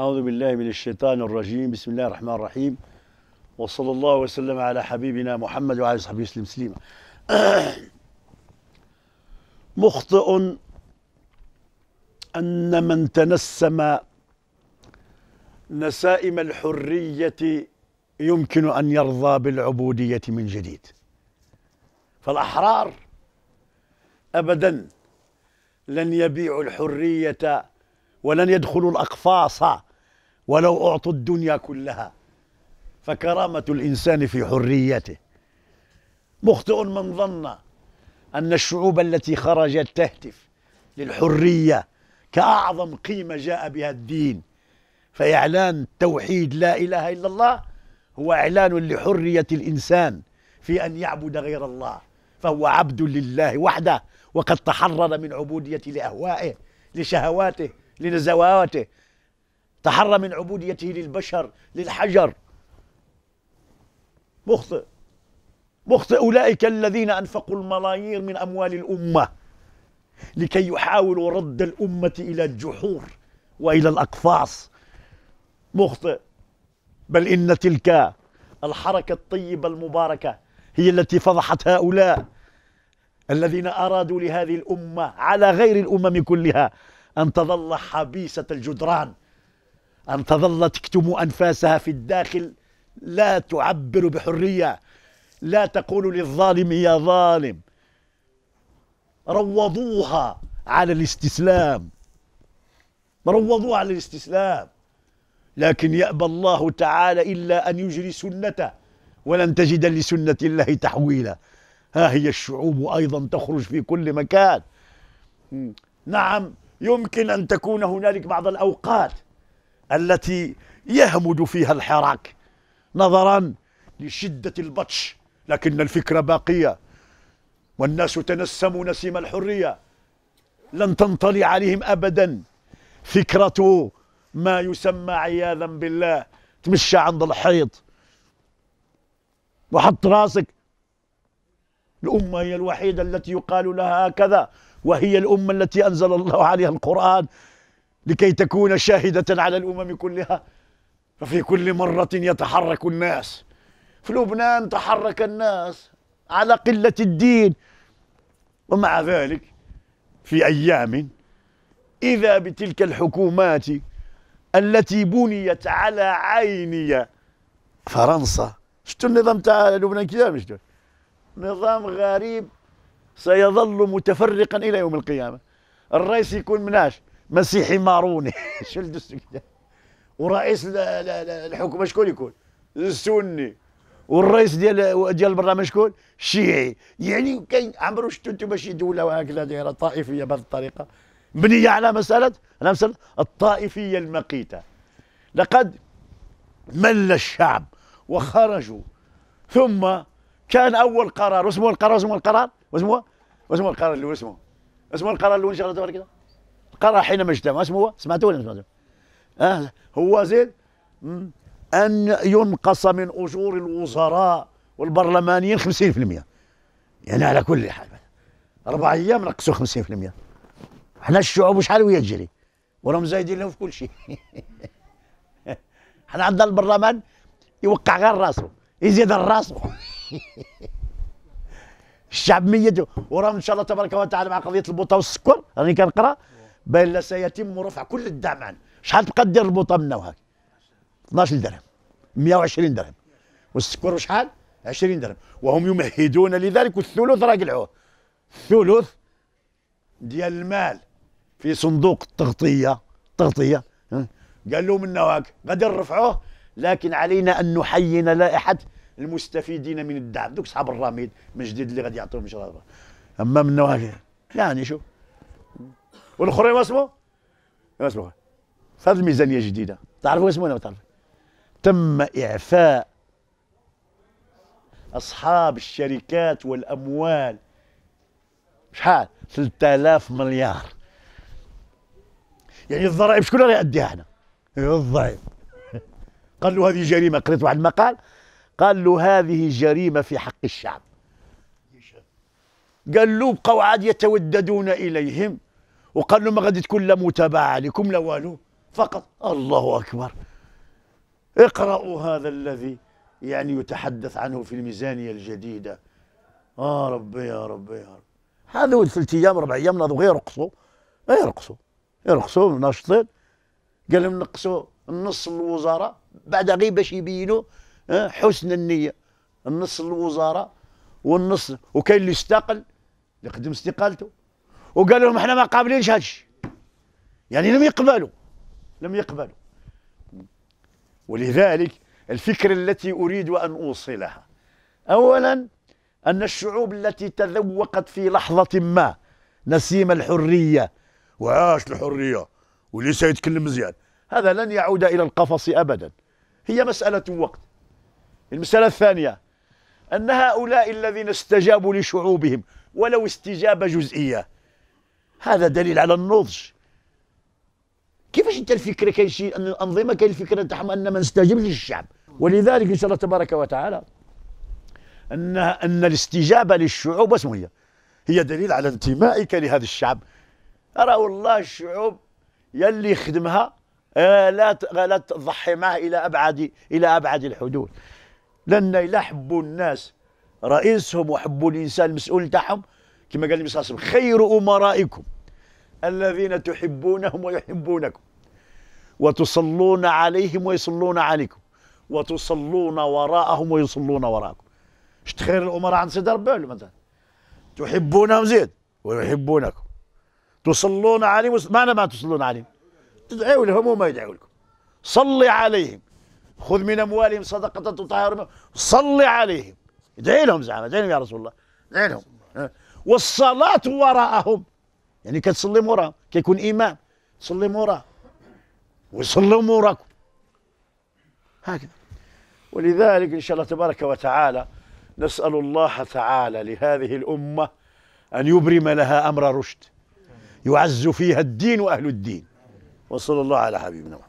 أعوذ بالله من الشيطان الرجيم بسم الله الرحمن الرحيم وصلى الله وسلم على حبيبنا محمد وعلى صحبه وسلم سليما مخطئ أن من تنسم نسائم الحرية يمكن أن يرضى بالعبودية من جديد فالأحرار أبدا لن يبيعوا الحرية ولن يدخلوا الأقفاص ولو أعطوا الدنيا كلها فكرامة الإنسان في حريته مخطئ من ظن أن الشعوب التي خرجت تهتف للحرية كأعظم قيمة جاء بها الدين فإعلان توحيد لا إله إلا الله هو إعلان لحرية الإنسان في أن يعبد غير الله فهو عبد لله وحده وقد تحرر من عبودية لأهوائه لشهواته لنزواته تحرى من عبوديته للبشر للحجر مخطئ مخطئ أولئك الذين أنفقوا الملايير من أموال الأمة لكي يحاولوا رد الأمة إلى الجحور وإلى الأقفاص مخطئ بل إن تلك الحركة الطيبة المباركة هي التي فضحت هؤلاء الذين أرادوا لهذه الأمة على غير الأمم كلها أن تظل حبيسة الجدران أن تظل تكتم أنفاسها في الداخل لا تعبر بحرية لا تقول للظالم يا ظالم روضوها على الاستسلام روضوها على الاستسلام لكن يأبى الله تعالى إلا أن يجري سنته ولن تجد لسنة الله تحويلا ها هي الشعوب أيضا تخرج في كل مكان نعم يمكن أن تكون هنالك بعض الأوقات التي يهمد فيها الحراك نظرا لشدة البطش لكن الفكرة باقية والناس تنسموا نسيم الحرية لن تنطلي عليهم أبدا فكرة ما يسمى عياذا بالله تمشى عند الحيط وحط راسك الأمة هي الوحيدة التي يقال لها هكذا وهي الأمة التي أنزل الله عليها القرآن لكي تكون شاهدة على الأمم كلها ففي كل مرة يتحرك الناس في لبنان تحرك الناس على قلة الدين ومع ذلك في أيام إذا بتلك الحكومات التي بنيت على عيني فرنسا شتو النظام تاع لبنان كذا مش نظام غريب سيظل متفرقا إلى يوم القيامة الرئيس يكون مناش مسيحي ماروني شل كده ورئيس الحكومه شكون يكون؟ السني والرئيس ديال ديال البرلمان شكون؟ شيعي يعني كاين عمرو شفتوا انتم ماشي دوله هكذا دايره طائفيه بهذه الطريقه مبنيه على مساله على مساله الطائفيه المقيته لقد مل الشعب وخرجوا ثم كان اول قرار واسمه القرار واسمه القرار واسمه واسمه القرار الاول اسمه اسمه القرار الاول ان شاء الله تبارك الله قرأ حينما اجتمع اسمه هو سمعته ولا سمعته أه هو زيد أن ينقص من أجور الوزراء والبرلمانيين 50% يعني على كل حال أربع أيام نقصوا 50% احنا الشعوب وشحال ويا تجري وراهم زايدين لهم في كل شيء احنا عندنا البرلمان يوقع غير راسه يزيد راسه الشعب ميت وراهم ان شاء الله تبارك وتعالى مع قضيه البوطه والسكر راني كنقرا بين سيتم رفع كل الدعم عنه شحال تبقى دير البوطه منا وهاك 12 درهم 120 درهم والسكر شحال 20 درهم وهم يمهدون لذلك والثلث راه قلعوه الثلث ديال المال في صندوق التغطيه التغطيه قال له من نوعك غادي نرفعوه لكن علينا ان نحين لائحه المستفيدين من الدعم دوك صحاب الرميد من جديد اللي غادي يعطيهم ان اما من نوعك يعني شوف والاخرين ما اسمه ما اسمه في الميزانيه الجديده تعرفوا اسمه ولا ما تعرف؟ تم اعفاء اصحاب الشركات والاموال شحال 3000 مليار يعني الضرائب شكون اللي يأديها احنا الضعيف أيوة، قال له هذه جريمه قريت واحد المقال قال له هذه جريمه في حق الشعب قال له بقوا عاد يتوددون اليهم وقال له ما غادي تكون لا متابعه لكم لا والو فقط الله اكبر اقرأوا هذا الذي يعني يتحدث عنه في الميزانيه الجديده اه ربي يا ربي يا رب ولد ثلاث ايام اربع ايام ناضوا غير يرقصوا غير يرقصوا يرقصوا ناشطين قال لهم نقصوا النص الوزاره بعد غير باش يبينوا آه، حسن النيه النص الوزاره والنص وكاين اللي استقل اللي قدم استقالته وقال لهم احنا ما قابلينش هادشي يعني لم يقبلوا لم يقبلوا ولذلك الفكرة التي أريد أن أوصلها أولا أن الشعوب التي تذوقت في لحظة ما نسيم الحرية وعاش الحرية واللي سيتكلم مزيان هذا لن يعود إلى القفص أبدا هي مسألة وقت المسألة الثانية أن هؤلاء الذين استجابوا لشعوبهم ولو استجابة جزئية هذا دليل على النضج كيفاش انت الفكره كاين شي ان الانظمه كاين الفكره تاعهم ان ما نستجيبش للشعب ولذلك ان شاء الله تبارك وتعالى ان ان الاستجابه للشعوب اسمه هي هي دليل على انتمائك لهذا الشعب راه والله الشعوب يلي خدمها آه، لا لا تضحي معه الى ابعد الى ابعد الحدود لان الا حبوا الناس رئيسهم وحبوا الانسان المسؤول تاعهم كما قال النبي صلى الله عليه وسلم خير أمرائكم الذين تحبونهم ويحبونكم وتصلون عليهم ويصلون عليكم وتصلون وراءهم ويصلون وراءكم شت خير الأمراء عند سيدنا ربي مثلا تحبونهم زيد ويحبونكم تصلون عليهم وص... معنى ما تصلون عليهم تدعوا لهم وما يدعوا لكم صلي عليهم خذ من اموالهم صدقه تطهرهم صلي عليهم ادعي لهم زعما ادعي لهم يا رسول الله ادعي لهم والصلاة وراءهم يعني كتصلي مورا كيكون إمام تصلي موراه ويصلوا موراكم هكذا ولذلك إن شاء الله تبارك وتعالى نسأل الله تعالى لهذه الأمة أن يبرم لها أمر رشد يعز فيها الدين وأهل الدين وصلى الله على حبيبنا محمد